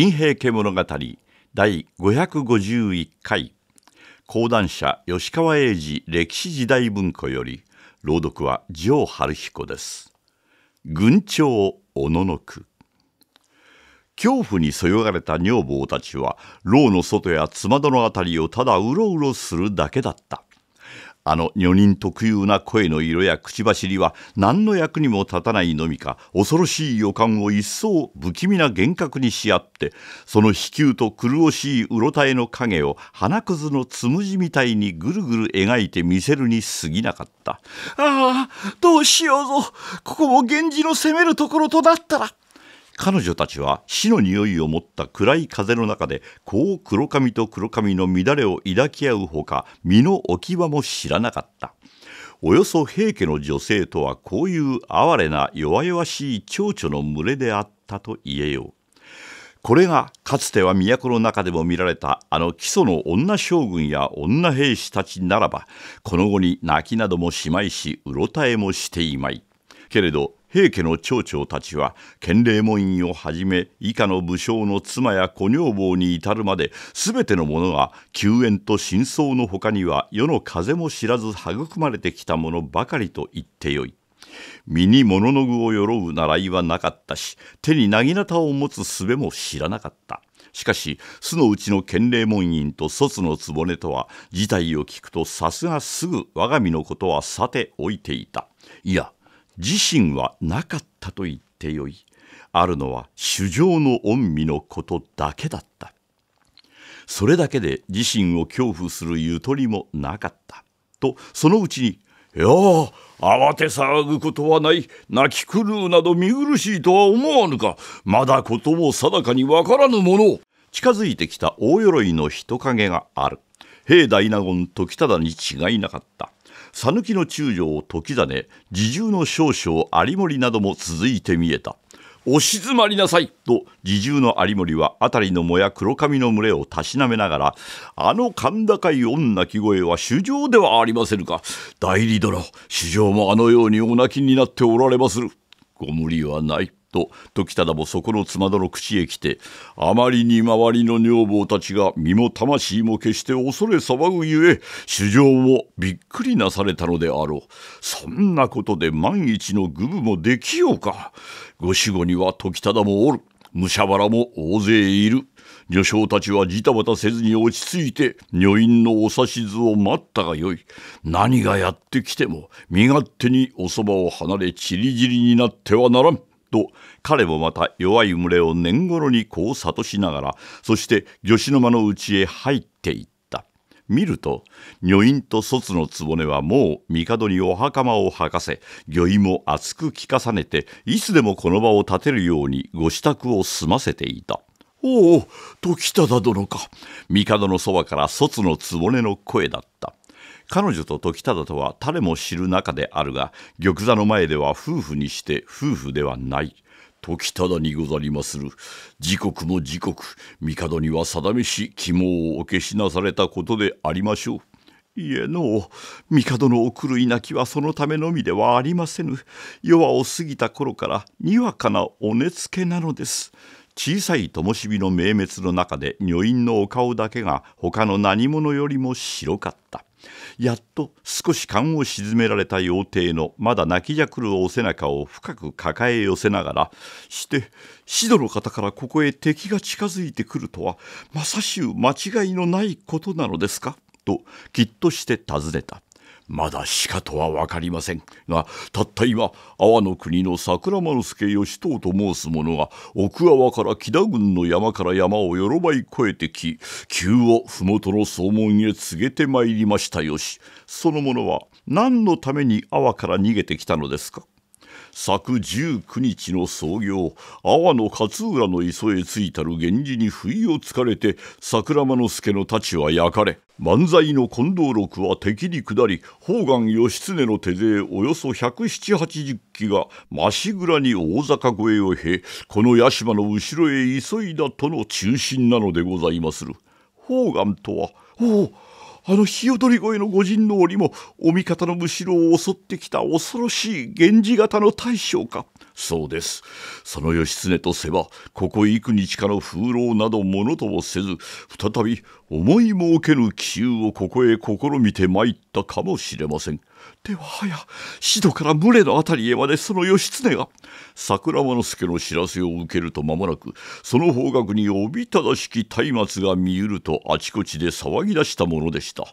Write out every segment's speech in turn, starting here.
新平家物語第551回講談社吉川英治歴史時代文庫より朗読は城春彦です群鳥おののく恐怖にそよがれた女房たちは牢の外や妻戸の辺りをただうろうろするだけだったあの女人特有な声の色や口走りは何の役にも立たないのみか恐ろしい予感を一層不気味な幻覚にしあってその飛球と狂しいうろたえの影を花くずのつむじみたいにぐるぐる描いて見せるに過ぎなかったああどうしようぞここも源氏の攻めるところとなったら。彼女たちは死の匂いを持った暗い風の中でこう黒髪と黒髪の乱れを抱き合うほか身の置き場も知らなかったおよそ平家の女性とはこういう哀れな弱々しい蝶々の群れであったと言えようこれがかつては都の中でも見られたあの基礎の女将軍や女兵士たちならばこの後に泣きなどもしまいしうろたえもしていまいけれど平家の町長たちは建礼門院をはじめ以下の武将の妻や小女房に至るまで全てのものが救援と真相のほかには世の風も知らず育まれてきたものばかりと言ってよい。身に物の具をよろう習いはなかったし手に薙刀を持つ術も知らなかった。しかし巣のうちの建礼門院と卒の局とは事態を聞くとさすがすぐ我が身のことはさておいていた。いや自身はなかったと言ってよいあるのは主情の恩美のことだけだったそれだけで自身を恐怖するゆとりもなかったとそのうちに「いやあ慌て騒ぐことはない泣き狂うなど見苦しいとは思わぬかまだことを定かにわからぬもの」近づいてきた大鎧の人影がある兵大納言時忠に違いなかった讃岐の中将時ね侍従の少々有森なども続いて見えたお静まりなさいと侍従の有森は辺りのもや黒髪の群れをたしなめながら「あの甲高い女鳴き声は主情ではありませぬか代理殿主情もあのようにお泣きになっておられまするご無理はない」と時忠もそこのつまどの口へ来てあまりに周りの女房たちが身も魂も決して恐れ騒ぐゆえ主情をびっくりなされたのであろうそんなことで万一の愚部もできようかご守護には時忠もおる武者腹も大勢いる女将たちはじたばたせずに落ち着いて女院のお指図を待ったがよい何がやってきても身勝手におそばを離れちりじりになってはならんと彼もまた弱い群れを年頃にこう諭しながらそして吉野間の家へ入っていった見ると女院と卒の局はもう帝にお袴を履かせ御意も厚く着重ねていつでもこの場を立てるようにご支度を済ませていた。おお時忠殿か帝のそばから卒の局の声だった彼女と時忠とは誰も知る仲であるが玉座の前では夫婦にして夫婦ではない時忠にござりまする時刻も時刻帝には定めし肝をお消しなされたことでありましょう。いえの帝のお狂いなきはそのためのみではありませぬ弱を過ぎた頃からにわかなお寝つけなのです小さい灯火の明滅の中で女院のお顔だけが他の何者よりも白かったやっと少し勘を沈められた妖帝のまだ泣きじゃくるお背中を深く抱え寄せながらしてシドの方からここへ敵が近づいてくるとはまさしゅう間違いのないことなのですかときっとして尋ねたまだかとは分かりませんがたった今阿波の国の桜間助義藤と申す者が奥阿波から木田軍の山から山をよろばい越えてき急を麓の総門へ告げてまいりましたよしその者は何のために阿波から逃げてきたのですか昨19日の創業阿波の勝浦の磯へ着いたる源氏に不意をつかれて桜間之助の太刀は焼かれ漫才の近藤六は敵に下り宝願義経の手勢およそ百七八十騎機が増し蔵に大坂越えを経この屋島の後ろへ急いだとの中心なのでございまする。宝願とはおおあの日踊どり越の御人の折もお味方のむしろを襲ってきた恐ろしい源氏方の大将かそうですその義経とせばここ幾日かの風浪などものともせず再び思いもけぬ奇襲をここへ試みて参ったかもしれませんでははやシドから群れの辺りへまでその義経が桜間之助の知らせを受けると間もなくその方角におびただしき松明が見ゆるとあちこちで騒ぎ出したものでした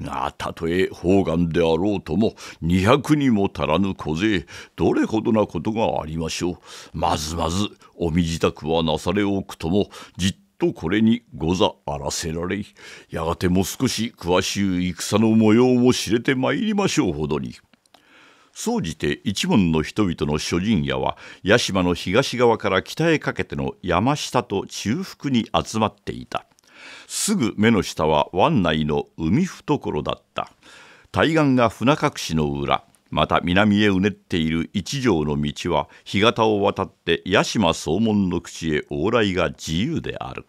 がたとえ方眼であろうとも200にも足らぬ小勢どれほどなことがありましょうまずまずお身支度はなされおくともじっとこれにござあらせられやがてもう少し詳しゅう戦の模様も知れてまいりましょうほどに。総じて一門の人々の諸陣屋は屋島の東側から北へかけての山下と中腹に集まっていたすぐ目の下は湾内の海懐だった対岸が船隠しの裏また南へうねっている一条の道は干潟を渡って屋島総門の口へ往来が自由である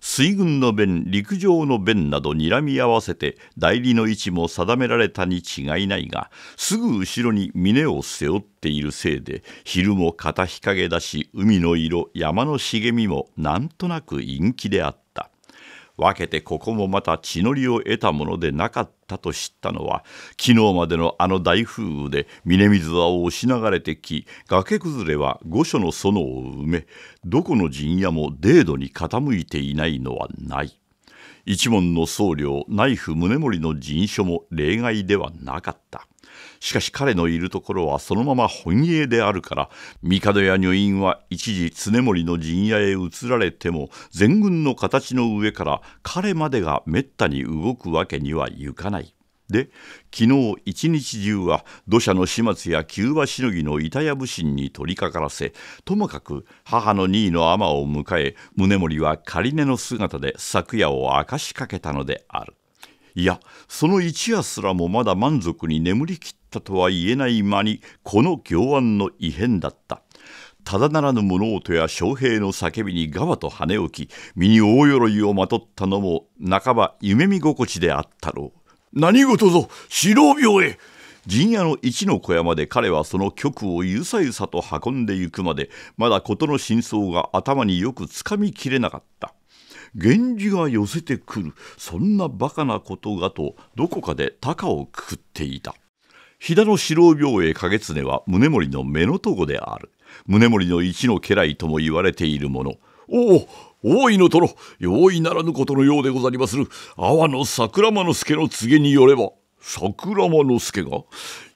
水軍の弁陸上の弁など睨み合わせて代理の位置も定められたに違いないがすぐ後ろに峰を背負っているせいで昼も片日陰だし海の色山の茂みもなんとなく陰気であった。分けてここもまた血のりを得たものでなかっったと知ったのは昨日までのあの大風雨で峰水は押し流れてき崖崩れは御所の園を埋めどこの陣屋も泥土に傾いていないのはない。一門の僧侶内府宗盛の陣所も例外ではなかった。しかし彼のいるところはそのまま本営であるから帝や女院は一時常森の陣屋へ移られても全軍の形の上から彼までがめったに動くわけにはいかない。で昨日一日中は土砂の始末や急場しのぎの板屋武神に取りかからせともかく母の2位の尼を迎え宗盛は仮寝の姿で昨夜を明かしかけたのである。いやその一夜すらもまだ満足に眠りきったとは言えない間にこの行案の異変だったただならぬ物音や将兵の叫びにガバと跳ね起き身に大鎧をまとったのも半ば夢見心地であったろう何事ぞ四郎病へ陣屋の一の小屋まで彼はその局をゆさゆさと運んでゆくまでまだ事の真相が頭によくつかみきれなかった源氏が寄せてくるそんなバカなことがとどこかで高をくくっていた飛騨の四郎病衛景常は宗盛の目のとこである宗盛の一の家来とも言われているものおお大井の殿容易ならぬことのようでござりまする阿波の桜間之助の告げによれば桜間之助が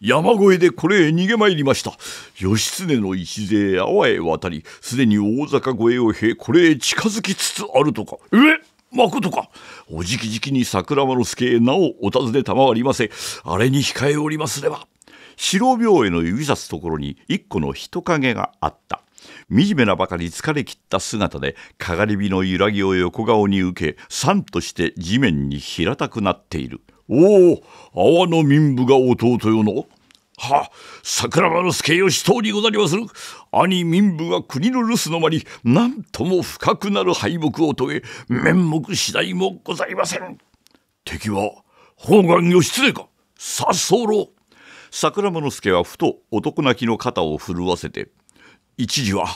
山越えでこれへ逃げ参りました義経の礎へ阿波へ渡りすでに大坂越えを経これへ近づきつつあるとかえまことかおじきじきに桜間之助へなおお尋ね賜りませあれに控えおりますれば白病への指さすところに一個の人影があった惨めなばかり疲れ切った姿でかがり火の揺らぎを横顔に受けさんとして地面に平たくなっている。おお阿波の民部が弟よのは桜庭助義党にござりまする兄民部が国の留守の間に何とも深くなる敗北を遂げ面目次第もございません敵は方眼義経かさっそうろう桜間之助はふと男泣きの肩を震わせて「一時は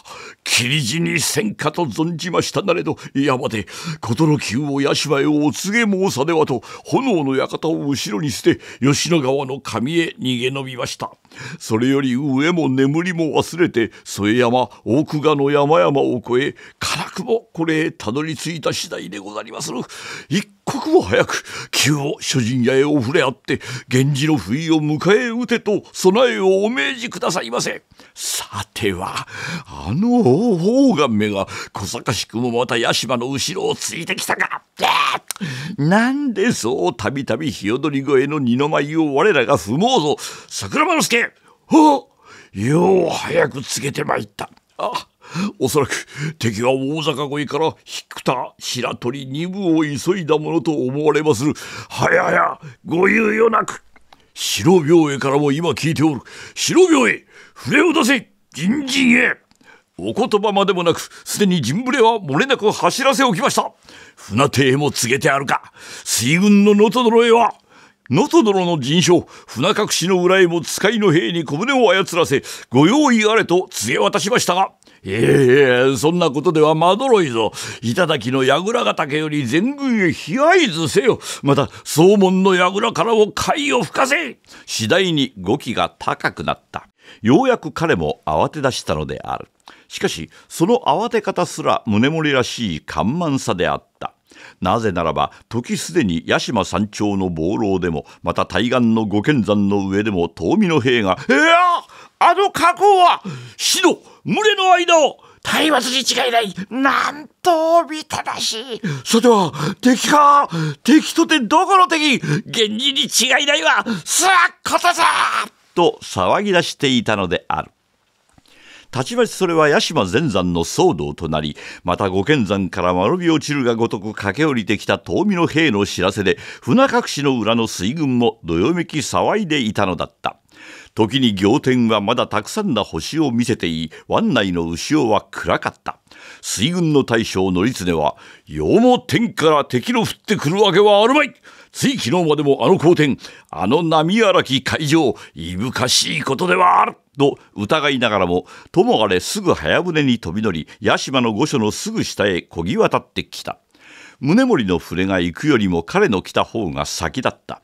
霧地に戦火と存じましたなれど山で、こで事の急を屋島へお告げ申さではと炎の館を後ろに捨て吉野川の上へ逃げ延びましたそれより上も眠りも忘れて添山奥賀の山々を越え辛くもこれへたどり着いた次第でござりまする一刻も早く急を諸陣屋へお触れあって源氏の不意を迎え撃てと備えをお命じくださいませさてはあの方眼目が小坂しくもまた屋島の後ろをついてきたかなんでそうたびたび日踊り越えの二の舞を我らが踏もうぞ桜間之助はあよう早く告げてまいったあおそらく敵は大阪越えからく田白鳥二部を急いだものと思われまするはやはやご猶予なく白病衛からも今聞いておる白病衛れを出せ銀陣へお言葉までもなくすでに陣れは漏れなく走らせおきました船艇へも告げてあるか水軍の能登殿へは能登殿の陣将船隠しの裏へも使いの兵に小舟を操らせご用意あれと告げ渡しましたがええそんなことではまどろいぞ。頂の櫓ヶ岳より全軍へ悲哀図せよ。また、総門の櫓からを貝を吹かせ。次第に語気が高くなった。ようやく彼も慌て出したのである。しかし、その慌て方すら宗盛らしい緩慢さであった。なぜならば時すでに八島山頂の暴楼でもまた対岸の御剣山の上でも遠見の兵が「いやあの加工は死の群れの間を体罰に違いないなんとおびただしいそれは敵か敵とてどこの敵現人に違いないわすっことさ!」と騒ぎ出していたのである。たちまちそれは屋島前山の騒動となりまた御剣山から丸び落ちるがごとく駆け下りてきた遠見の兵の知らせで船隠しの裏の水軍もどよめき騒いでいたのだった時に仰天はまだたくさんな星を見せてい湾内の牛尾は暗かった水軍の大将則常は「よも天から敵の降ってくるわけはあるまい!」つい昨日までもあの好天あの波荒き海上いぶかしいことではあると疑いながらもともあれすぐ早船に飛び乗り屋島の御所のすぐ下へこぎ渡ってきた宗盛の船が行くよりも彼の来た方が先だった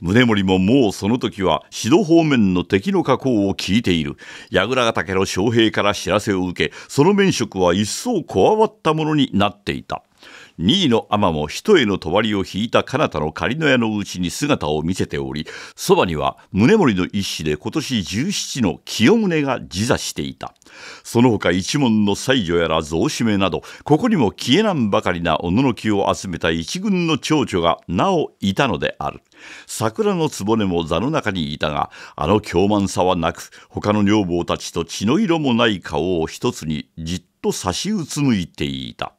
宗盛ももうその時は指導方面の敵の加工を聞いている櫓ヶ岳の将兵から知らせを受けその面職は一層こわばったものになっていた2位の天も一重の帳を引いた彼方の仮の屋のうちに姿を見せておりそばには宗盛の一子で今年17の清宗が自座していたその他一門の妻女やら蔵主めなどここにも消えなんばかりなおののきを集めた一軍の長女がなおいたのである桜の根も座の中にいたがあの凶慢さはなく他の女房たちと血の色もない顔を一つにじっと差しうつむいていた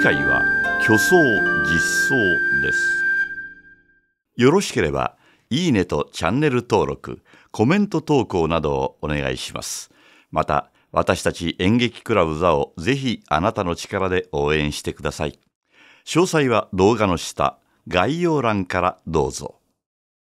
次回は虚想実装ですよろしければいいねとチャンネル登録コメント投稿などをお願いしますまた私たち演劇クラブ座をぜひあなたの力で応援してください詳細は動画の下概要欄からどうぞ